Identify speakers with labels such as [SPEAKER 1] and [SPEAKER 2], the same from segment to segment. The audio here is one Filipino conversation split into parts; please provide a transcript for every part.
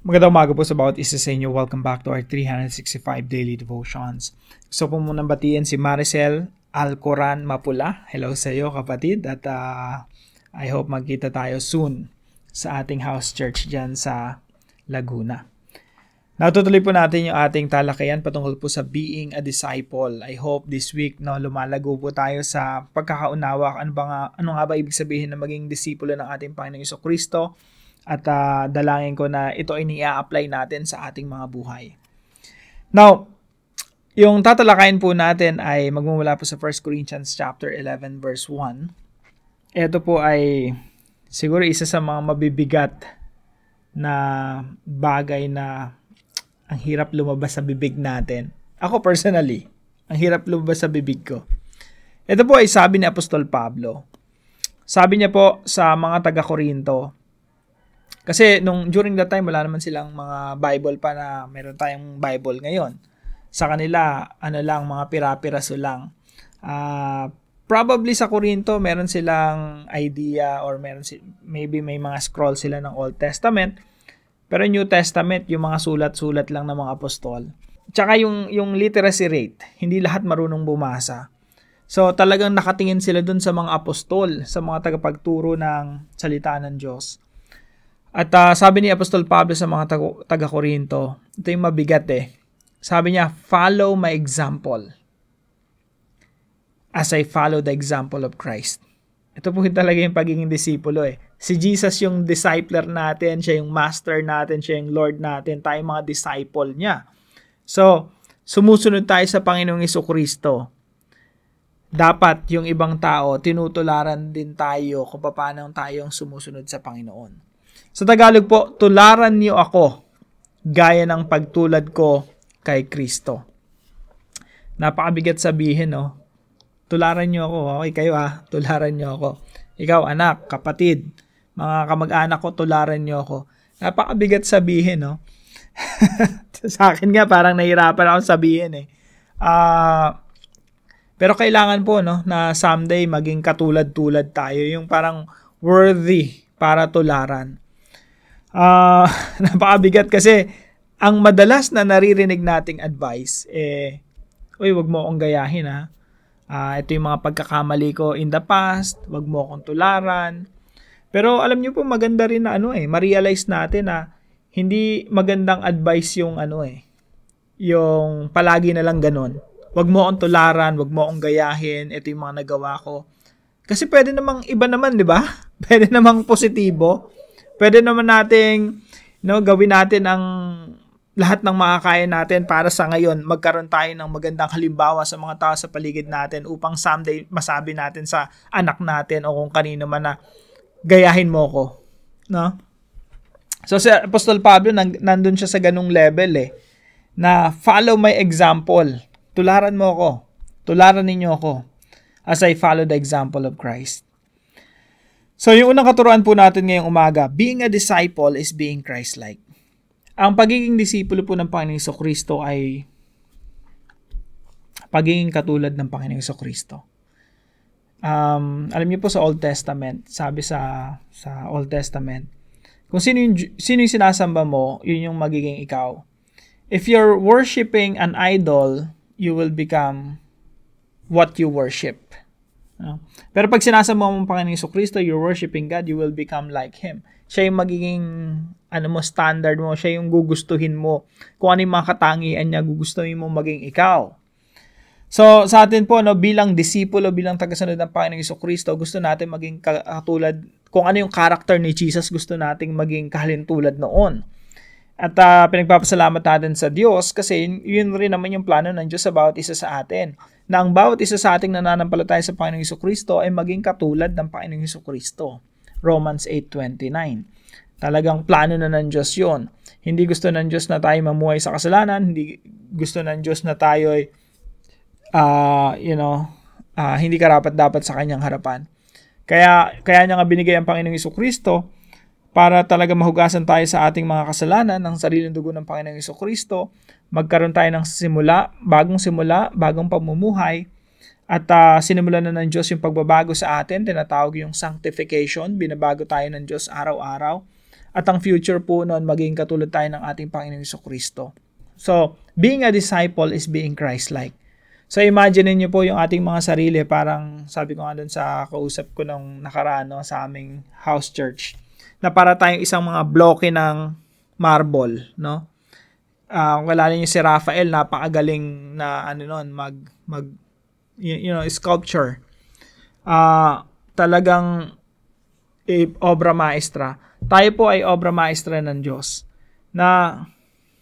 [SPEAKER 1] Magandang umaga po sa bawat isa sa inyo. Welcome back to our 365 Daily Devotions. Gusto po munang batiin si Maricel Alcoran Mapula. Hello sa iyo kapatid at uh, I hope magkita tayo soon sa ating house church dyan sa Laguna. Natutuloy po natin yung ating talakayan patungkol po sa being a disciple. I hope this week no lumalago po tayo sa pagkakaunawa ano ba nga ano nga ba ibig sabihin na maging disipulo ng ating Panginoong Kristo. Kristo at uh, dalangin ko na ito ay nia-apply natin sa ating mga buhay. Now, yung tatalakayin po natin ay magmumula po sa 1 Corinthians chapter 11 verse 1. Ito po ay siguro isa sa mga mabibigat na bagay na ang hirap lumabas sa bibig natin. Ako personally, ang hirap lumabas sa bibig ko. Ito po ay sabi ni Apostol Pablo. Sabi niya po sa mga taga-Korinto, kasi nung during that time wala naman silang mga Bible pa na meron tayong Bible ngayon. Sa kanila ano lang mga pira-piraso lang. Uh, probably sa Corinto meron silang idea or meron si- maybe may mga scroll sila ng Old Testament. Pero New Testament, yung mga sulat-sulat lang ng mga apostol. Tsaka yung, yung literacy rate, hindi lahat marunong bumasa. So talagang nakatingin sila dun sa mga apostol, sa mga tagapagturo ng salita ng Diyos. At uh, sabi ni Apostol Pablo sa mga taga-Korinto, ito yung mabigat eh. Sabi niya, follow my example as I follow the example of Christ. Ito po talaga yung pagiging disipulo eh. Si Jesus yung discipler natin, siya yung master natin, siya yung Lord natin, tayo mga disciple niya. So, sumusunod tayo sa Panginoong Iso Kristo. Dapat yung ibang tao, tinutularan din tayo kung paano tayong sumusunod sa Panginoon. Sa Tagalog po, tularan niyo ako gaya ng pagtulad ko kay Kristo. Napakabigat sabihin, no? Tularan niyo ako. Okay kayo ah, tularan niyo ako. Ikaw anak, kapatid, mga kamag-anak ko, tularan niyo ako. Napakabigat sabihin, no? sa akin nga parang nahirapan akong sabihin eh. Ah, uh, pero kailangan po no na someday maging katulad-tulad tayo, yung parang worthy para tularan uh, napakabigat kasi ang madalas na naririnig nating advice eh uy wag mo akong gayahin ha uh, ito yung mga pagkakamali ko in the past wag mo akong tularan pero alam niyo po maganda rin na ano eh ma-realize natin na hindi magandang advice yung ano eh yung palagi na lang ganun wag mo akong tularan wag mo akong gayahin ito yung mga nagawa ko kasi pwede namang iba naman, di ba? Pwede namang positibo pwede naman nating no, gawin natin ang lahat ng makakaya natin para sa ngayon magkaroon tayo ng magandang halimbawa sa mga tao sa paligid natin upang someday masabi natin sa anak natin o kung kanino man na gayahin mo ko. No? So si Apostol Pablo nandun siya sa ganung level eh na follow my example. Tularan mo ako. Tularan ninyo ako as I follow the example of Christ. So yung unang katuruan po natin ngayong umaga, being a disciple is being Christ-like. Ang pagiging disipulo po ng Panginoong Iso Kristo ay pagiging katulad ng Panginoong Iso Kristo. Um, alam niyo po sa Old Testament, sabi sa sa Old Testament, kung sino yung, sino yung sinasamba mo, yun yung magiging ikaw. If you're worshiping an idol, you will become what you worship. Ah. Pero pag sinasama mo ang Panginoong Yeso Kristo, you're worshiping God, you will become like Him. Siya yung magiging ano mo, standard mo. Siya yung gugustuhin mo. Kung ano yung mga katangian niya, gugustuhin mo maging ikaw. So, sa atin po, no, bilang disipulo, bilang tagasunod ng Panginoong Yeso Kristo, gusto natin maging katulad, kung ano yung character ni Jesus, gusto nating maging kahalintulad noon. At uh, pinagpapasalamat natin sa Diyos kasi yun, rin naman yung plano ng Diyos sa bawat isa sa atin. Na ang bawat isa sa ating nananampalataya sa Panginoong Heso Kristo ay maging katulad ng Panginoong Heso Kristo. Romans 8.29 Talagang plano na ng Diyos yun. Hindi gusto ng Diyos na tayo mamuhay sa kasalanan. Hindi gusto ng Diyos na tayo ay, uh, you know, uh, hindi karapat dapat sa kanyang harapan. Kaya, kaya niya nga binigay ang Panginoong Iso Kristo para talaga mahugasan tayo sa ating mga kasalanan ng sariling dugo ng Panginoong Iso Kristo, magkaroon tayo ng simula, bagong simula, bagong pamumuhay, at uh, sinimulan na ng Diyos yung pagbabago sa atin, tinatawag yung sanctification, binabago tayo ng Diyos araw-araw, at ang future po noon, maging katulad tayo ng ating Panginoong Iso Kristo. So, being a disciple is being Christ-like. So imagine niyo po yung ating mga sarili, parang sabi ko nga doon sa kausap ko nung nakaraan no, sa aming house church na para tayong isang mga bloke ng marble, no? Uh, ah, wala niyo si Raphael, napakagaling na ano noon mag mag you, you know, sculpture. Ah, uh, talagang eh, obra maestra. Tayo po ay obra maestra ng Diyos na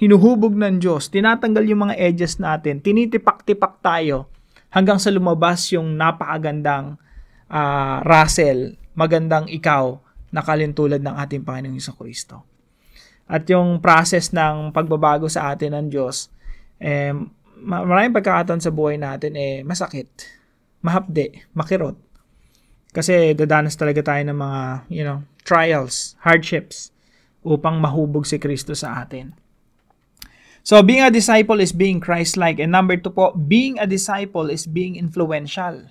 [SPEAKER 1] hinuhubog ng Diyos, tinatanggal yung mga edges natin, tinitipak-tipak tayo hanggang sa lumabas yung napakagandang uh, Russell, magandang ikaw na kalintulad ng ating Panginoong Iso Kristo. At yung process ng pagbabago sa atin ng Diyos, eh, maraming pagkakataon sa buhay natin eh masakit, mahapde, makirot. Kasi dadanas talaga tayo ng mga, you know, trials, hardships upang mahubog si Kristo sa atin. So, being a disciple is being Christ-like. And number two po, being a disciple is being influential.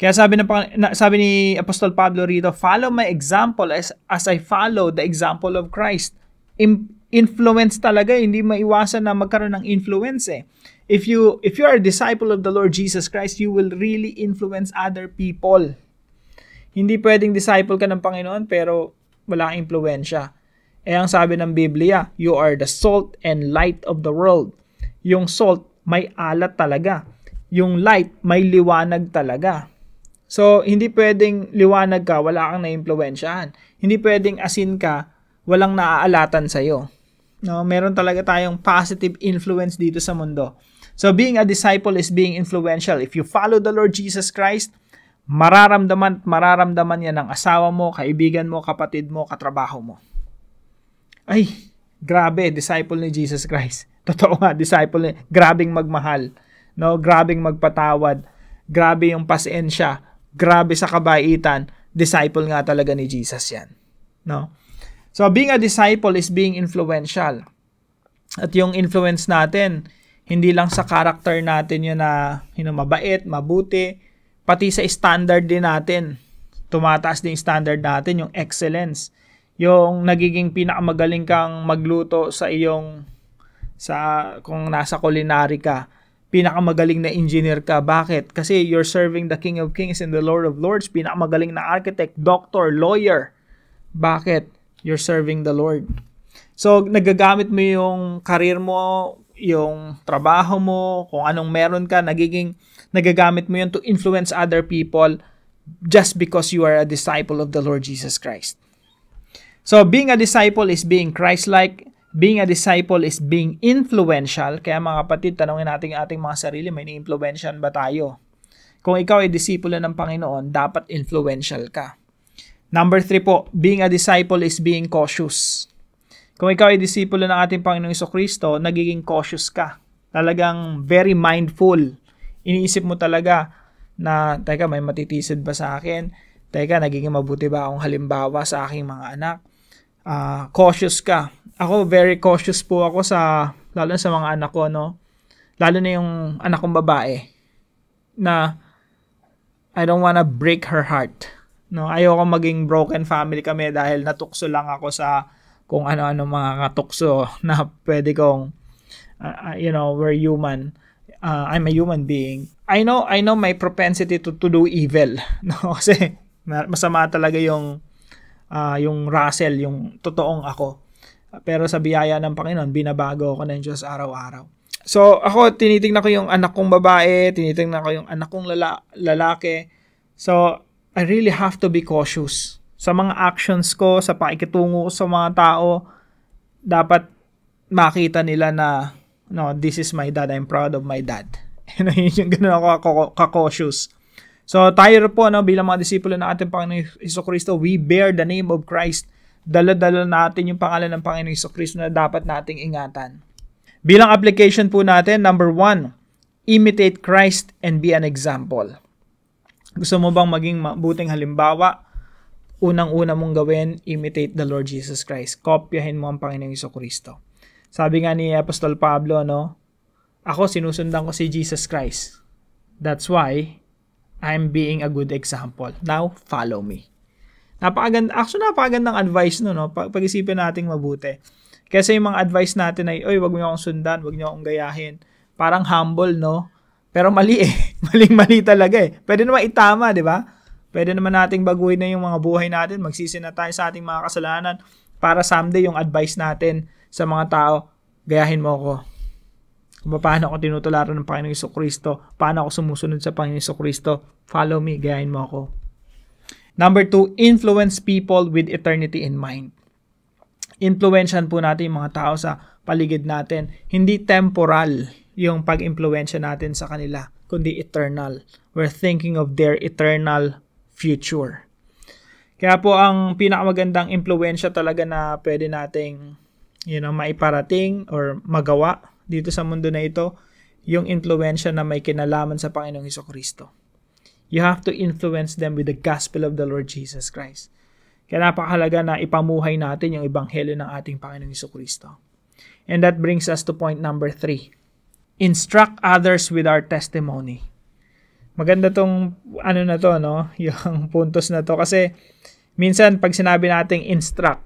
[SPEAKER 1] Kaya sabi ng sabi ni Apostol Pablo rito, follow my example as as I follow the example of Christ. Im- influence talaga, eh. hindi maiwasan na magkaroon ng influence eh. If you if you are a disciple of the Lord Jesus Christ, you will really influence other people. Hindi pwedeng disciple ka ng Panginoon pero wala kang impluwensya. Eh ang sabi ng Biblia, you are the salt and light of the world. Yung salt may alat talaga. Yung light may liwanag talaga. So, hindi pwedeng liwanag ka, wala kang naimpluwensyahan. Hindi pwedeng asin ka, walang naaalatan sa'yo. No, meron talaga tayong positive influence dito sa mundo. So, being a disciple is being influential. If you follow the Lord Jesus Christ, mararamdaman at mararamdaman yan ng asawa mo, kaibigan mo, kapatid mo, katrabaho mo. Ay, grabe, disciple ni Jesus Christ. Totoo nga, disciple ni, grabing magmahal. No, grabing magpatawad. Grabe yung pasensya Grabe sa kabaitan, disciple nga talaga ni Jesus 'yan. No? So being a disciple is being influential. At yung influence natin, hindi lang sa character natin yun na you know, mabait, mabuti, pati sa standard din natin. Tumataas din yung standard natin, yung excellence. Yung nagiging pinakamagaling kang magluto sa iyong sa kung nasa culinary ka pinakamagaling na engineer ka. Bakit? Kasi you're serving the King of Kings and the Lord of Lords. Pinakamagaling na architect, doctor, lawyer. Bakit? You're serving the Lord. So, nagagamit mo yung career mo, yung trabaho mo, kung anong meron ka, nagiging, nagagamit mo yun to influence other people just because you are a disciple of the Lord Jesus Christ. So, being a disciple is being Christ-like, being a disciple is being influential. Kaya mga kapatid, tanongin natin ating mga sarili, may influential ba tayo? Kung ikaw ay disipulo ng Panginoon, dapat influential ka. Number three po, being a disciple is being cautious. Kung ikaw ay disipulo ng ating Panginoong Kristo, nagiging cautious ka. Talagang very mindful. Iniisip mo talaga na, teka, may matitisid ba sa akin? Teka, nagiging mabuti ba akong halimbawa sa aking mga anak? uh, cautious ka. Ako, very cautious po ako sa, lalo sa mga anak ko, no? Lalo na yung anak kong babae na I don't wanna break her heart. No, ayoko maging broken family kami dahil natukso lang ako sa kung ano-ano mga katukso na pwede kong uh, you know, we're human. Uh, I'm a human being. I know I know my propensity to to do evil. No, kasi masama talaga yung uh, yung Russell, yung totoong ako. Pero sa biyaya ng Panginoon, binabago ako ng Diyos araw-araw. So, ako, tinitingnan ko yung anak kong babae, tinitingnan ko yung anak kong lala- lalaki. So, I really have to be cautious. Sa mga actions ko, sa pakikitungo ko sa mga tao, dapat makita nila na, no, this is my dad, I'm proud of my dad. yun yung ganun ako, ako, ako cautious So tayo po no, bilang mga disipulo ng ating Panginoon Iso Kristo, we bear the name of Christ. Dala-dala natin yung pangalan ng Panginoong Iso Kristo na dapat nating ingatan. Bilang application po natin, number one, imitate Christ and be an example. Gusto mo bang maging mabuting halimbawa? Unang-una mong gawin, imitate the Lord Jesus Christ. Kopyahin mo ang Panginoong Iso Kristo. Sabi nga ni Apostol Pablo, no? Ako, sinusundan ko si Jesus Christ. That's why, I'm being a good example. Now, follow me. Napakaganda, actually napakagandang advice no, no? Pag-isipin nating mabuti. Kasi yung mga advice natin ay, oy, wag niyo akong sundan, wag niyo akong gayahin. Parang humble, no? Pero mali eh. Maling-mali talaga eh. Pwede naman itama, di ba? Pwede naman nating baguhin na yung mga buhay natin. Magsisi na tayo sa ating mga kasalanan para someday yung advice natin sa mga tao, gayahin mo ko kung paano ako tinutularan ng Panginoong Iso Kristo, paano ako sumusunod sa Panginoong Iso Kristo, follow me, gayahin mo ako. Number two, influence people with eternity in mind. Influensyan po natin yung mga tao sa paligid natin. Hindi temporal yung pag-impluensya natin sa kanila, kundi eternal. We're thinking of their eternal future. Kaya po ang pinakamagandang impluensya talaga na pwede nating you know, maiparating or magawa dito sa mundo na ito yung influensya na may kinalaman sa Panginoong Heso Kristo. You have to influence them with the gospel of the Lord Jesus Christ. Kaya napakahalaga na ipamuhay natin yung ebanghelyo ng ating Panginoong Heso Kristo. And that brings us to point number three. Instruct others with our testimony. Maganda tong ano na to, no? Yung puntos na to. Kasi minsan pag sinabi nating instruct,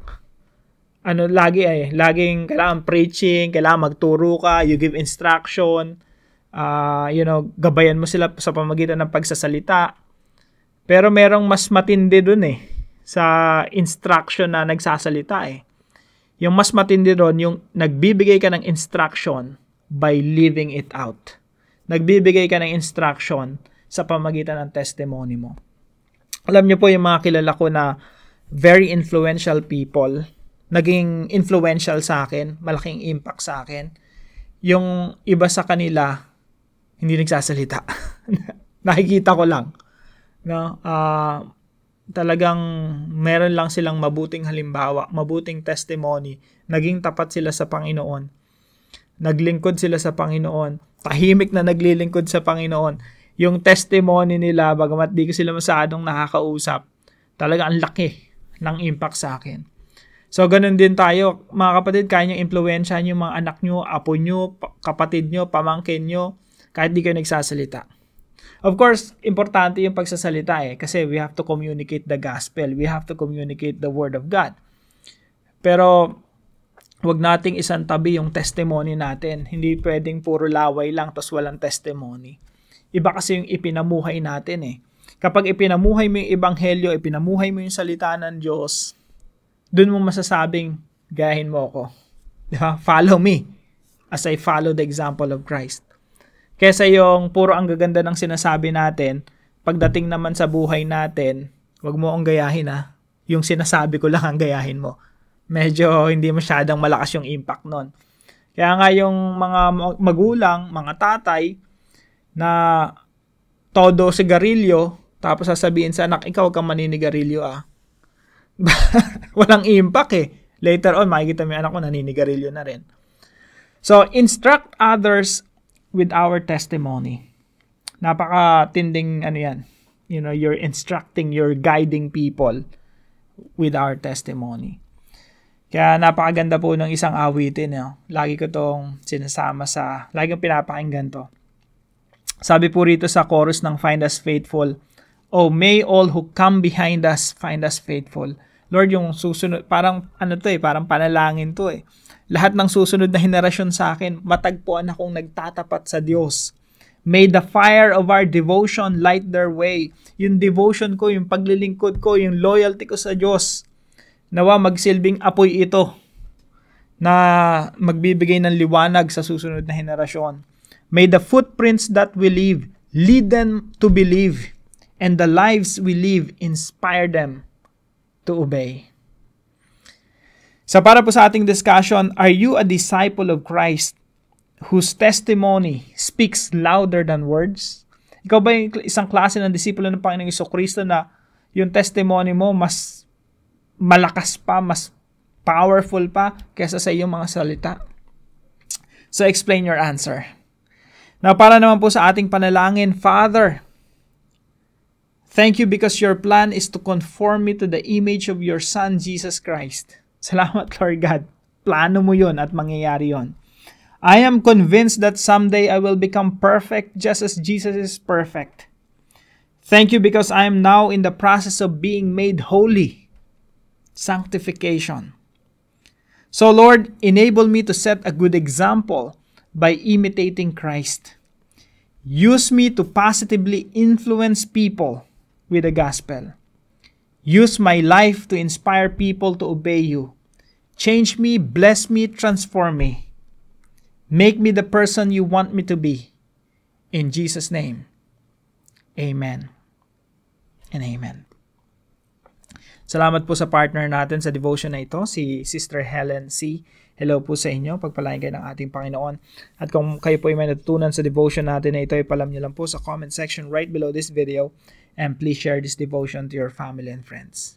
[SPEAKER 1] ano lagi ay eh, laging kailangan preaching, kailangan magturo ka, you give instruction, uh, you know, gabayan mo sila sa pamagitan ng pagsasalita. Pero merong mas matindi doon eh sa instruction na nagsasalita eh. Yung mas matindi doon, yung nagbibigay ka ng instruction by living it out. Nagbibigay ka ng instruction sa pamagitan ng testimony mo. Alam niyo po yung mga kilala ko na very influential people naging influential sa akin, malaking impact sa akin. Yung iba sa kanila, hindi nagsasalita. Nakikita ko lang. No? Uh, talagang meron lang silang mabuting halimbawa, mabuting testimony. Naging tapat sila sa Panginoon. Naglingkod sila sa Panginoon. Tahimik na naglilingkod sa Panginoon. Yung testimony nila, bagamat di ko sila masyadong nakakausap, talaga ang laki ng impact sa akin. So, ganun din tayo. Mga kapatid, kaya nyo impluensyahan yung mga anak nyo, apo nyo, kapatid nyo, pamangkin nyo, kahit di kayo nagsasalita. Of course, importante yung pagsasalita eh, kasi we have to communicate the gospel. We have to communicate the word of God. Pero, wag nating isang tabi yung testimony natin. Hindi pwedeng puro laway lang tapos walang testimony. Iba kasi yung ipinamuhay natin eh. Kapag ipinamuhay mo yung ebanghelyo, ipinamuhay mo yung salita ng Diyos, doon mo masasabing, gayahin mo ako. Di ba? Follow me as I follow the example of Christ. Kesa yung puro ang gaganda ng sinasabi natin, pagdating naman sa buhay natin, wag mo ang gayahin ha. Ah. Yung sinasabi ko lang ang gayahin mo. Medyo hindi masyadong malakas yung impact nun. Kaya nga yung mga magulang, mga tatay, na todo sigarilyo, tapos sasabihin sa anak, ikaw ka maninigarilyo ah walang impact eh. Later on, makikita mo yung anak ko, naninigarilyo na rin. So, instruct others with our testimony. Napaka-tinding ano yan. You know, you're instructing, you're guiding people with our testimony. Kaya napakaganda po ng isang awitin. No? Eh. Lagi ko tong sinasama sa, lagi kong pinapakinggan to. Sabi po rito sa chorus ng Find Us Faithful, Oh, may all who come behind us find us faithful. Lord, yung susunod, parang ano to eh, parang panalangin to eh. Lahat ng susunod na henerasyon sa akin, matagpuan akong nagtatapat sa Diyos. May the fire of our devotion light their way. Yung devotion ko, yung paglilingkod ko, yung loyalty ko sa Diyos. Nawa magsilbing apoy ito na magbibigay ng liwanag sa susunod na henerasyon. May the footprints that we leave lead them to believe and the lives we live inspire them to obey. Sa para po sa ating discussion, are you a disciple of Christ whose testimony speaks louder than words? Ikaw ba yung isang klase ng disipulo ng Panginoong Iso Kristo na yung testimony mo mas malakas pa, mas powerful pa kaysa sa iyong mga salita? So explain your answer. Now para naman po sa ating panalangin, Father, Thank you because your plan is to conform me to the image of your Son, Jesus Christ. Salamat, Lord God. Plano mo yon at mangyayari yon. I am convinced that someday I will become perfect just as Jesus is perfect. Thank you because I am now in the process of being made holy. Sanctification. So Lord, enable me to set a good example by imitating Christ. Use me to positively influence people with the gospel. Use my life to inspire people to obey you. Change me, bless me, transform me. Make me the person you want me to be. In Jesus' name, amen and amen. Salamat po sa partner natin sa devotion na ito, si Sister Helen C. Hello po sa inyo, pagpalain kayo ng ating Panginoon. At kung kayo po ay may natutunan sa devotion natin na ito, ipalam nyo lang po sa comment section right below this video and please share this devotion to your family and friends.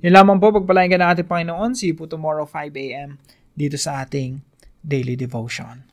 [SPEAKER 1] Yun lamang po, pagpalain ka ng ating Panginoon. See you po tomorrow 5 a.m. dito sa ating daily devotion.